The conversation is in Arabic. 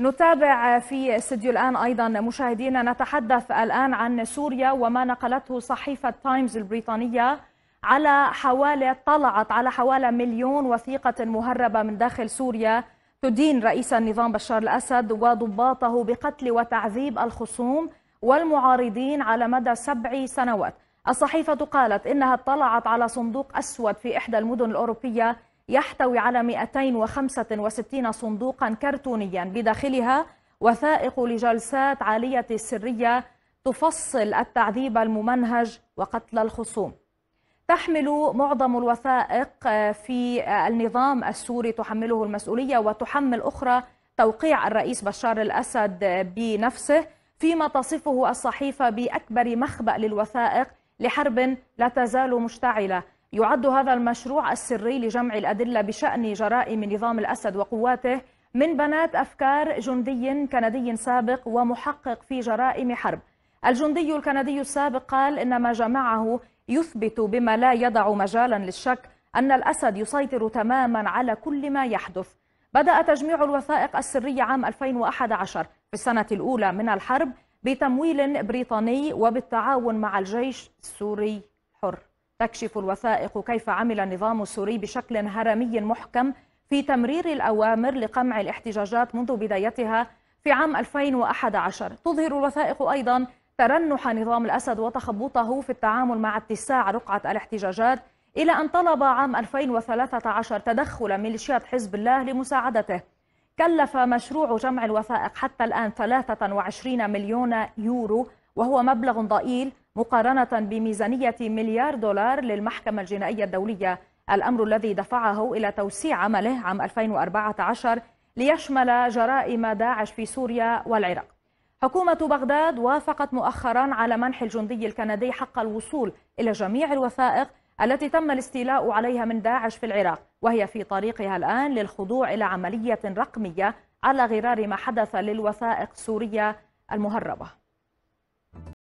نتابع في استديو الآن أيضا مشاهدينا نتحدث الآن عن سوريا وما نقلته صحيفة تايمز البريطانية على حوالي طلعت على حوالي مليون وثيقة مهربة من داخل سوريا تدين رئيس النظام بشار الأسد وضباطه بقتل وتعذيب الخصوم والمعارضين على مدى سبع سنوات الصحيفة قالت إنها اطلعت على صندوق أسود في إحدى المدن الأوروبية يحتوي على 265 صندوقا كرتونيا بداخلها وثائق لجلسات عالية السرية تفصل التعذيب الممنهج وقتل الخصوم تحمل معظم الوثائق في النظام السوري تحمله المسؤولية وتحمل أخرى توقيع الرئيس بشار الأسد بنفسه فيما تصفه الصحيفة بأكبر مخبأ للوثائق لحرب لا تزال مشتعلة يعد هذا المشروع السري لجمع الأدلة بشأن جرائم نظام الأسد وقواته من بنات أفكار جندي كندي سابق ومحقق في جرائم حرب الجندي الكندي السابق قال إن ما جمعه يثبت بما لا يدع مجالا للشك أن الأسد يسيطر تماما على كل ما يحدث بدأ تجميع الوثائق السرية عام 2011 في السنة الأولى من الحرب بتمويل بريطاني وبالتعاون مع الجيش السوري الحر تكشف الوثائق كيف عمل النظام السوري بشكل هرمي محكم في تمرير الأوامر لقمع الاحتجاجات منذ بدايتها في عام 2011 تظهر الوثائق أيضا ترنح نظام الأسد وتخبطه في التعامل مع اتساع رقعة الاحتجاجات إلى أن طلب عام 2013 تدخل ميليشيات حزب الله لمساعدته كلف مشروع جمع الوثائق حتى الآن 23 مليون يورو وهو مبلغ ضئيل مقارنة بميزانية مليار دولار للمحكمة الجنائية الدولية الأمر الذي دفعه إلى توسيع عمله عام 2014 ليشمل جرائم داعش في سوريا والعراق حكومة بغداد وافقت مؤخرا على منح الجندي الكندي حق الوصول إلى جميع الوثائق التي تم الاستيلاء عليها من داعش في العراق وهي في طريقها الآن للخضوع إلى عملية رقمية على غرار ما حدث للوثائق السورية المهربة